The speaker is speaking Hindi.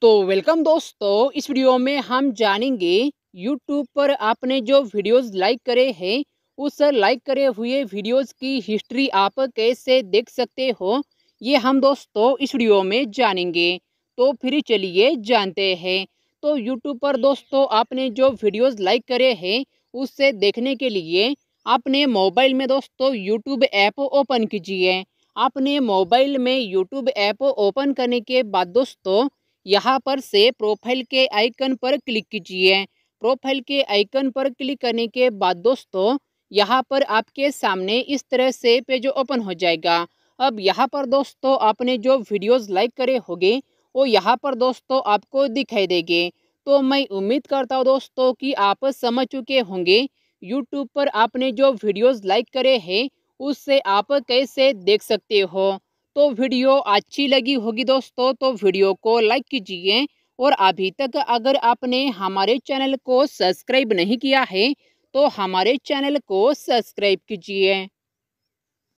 तो वेलकम दोस्तों इस वीडियो में हम जानेंगे यूट्यूब पर आपने जो वीडियोस लाइक करे हैं उस लाइक करे हुए वीडियोस की हिस्ट्री आप कैसे देख सकते हो ये हम दोस्तों इस वीडियो में जानेंगे तो फिर चलिए जानते हैं तो यूट्यूब पर दोस्तों आपने जो वीडियोस लाइक करे हैं उससे देखने के लिए आपने मोबाइल में दोस्तों यूट्यूब ऐप ओपन कीजिए आपने मोबाइल में यूट्यूब ऐप ओपन करने के बाद दोस्तों यहाँ पर से प्रोफाइल के आइकन पर क्लिक कीजिए प्रोफाइल के आइकन पर क्लिक करने के बाद दोस्तों यहाँ पर आपके सामने इस तरह से पेज ओपन हो जाएगा अब यहाँ पर दोस्तों आपने जो वीडियोस लाइक करे होंगे वो यहाँ पर दोस्तों आपको दिखाई देंगे तो मैं उम्मीद करता हूँ दोस्तों कि आप समझ चुके होंगे यूट्यूब पर आपने जो वीडियोस लाइक करे हैं उससे आप कैसे देख सकते हो तो वीडियो अच्छी लगी होगी दोस्तों तो वीडियो को लाइक कीजिए और अभी तक अगर आपने हमारे चैनल को सब्सक्राइब नहीं किया है तो हमारे चैनल को सब्सक्राइब कीजिए